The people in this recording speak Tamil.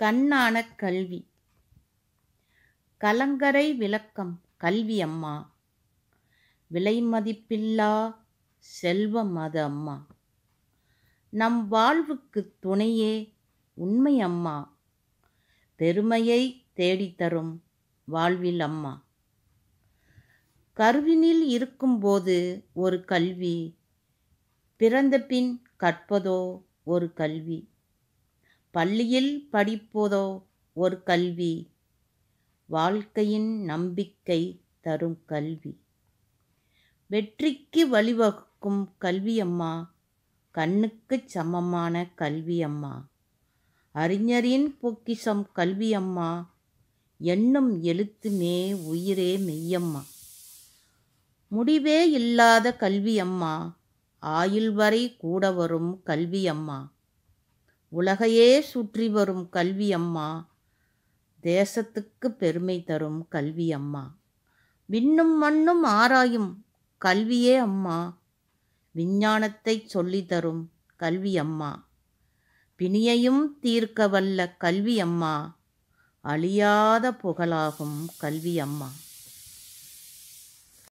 கண்ணான கல்வி கலங்கரை விளக்கம் கல்வி அம்மா விலை மதிப்பில்லா செல்வம் அது அம்மா நம் வாழ்வுக்கு துணையே உண்மை அம்மா பெருமையை தேடித்தரும் வாழ்வில் அம்மா கருவினில் இருக்கும்போது ஒரு கல்வி பிறந்த பின் கற்பதோ ஒரு கல்வி பள்ளியில் படிப்பதோ ஒரு கல்வி வாழ்க்கையின் நம்பிக்கை தரும் கல்வி வெற்றிக்கு வழிவகுக்கும் கல்வியம்மா கண்ணுக்கு சமமான கல்வியம்மா அறிஞரின் பொக்கிஷம் கல்வியம்மா எண்ணும் எழுத்துமே உயிரே மெய்யம்மா முடிவே இல்லாத கல்வியம்மா ஆயுள் வரை கூட வரும் கல்வியம்மா உலகையே சுற்றி வரும் கல்வி அம்மா தேசத்துக்கு பெருமை தரும் கல்வி அம்மா விண்ணும் மண்ணும் ஆராயும் கல்வியே அம்மா விஞ்ஞானத்தை சொல்லி தரும் கல்வி அம்மா பிணியையும் தீர்க்க வல்ல கல்வி அம்மா அழியாத புகழாகும் கல்வி அம்மா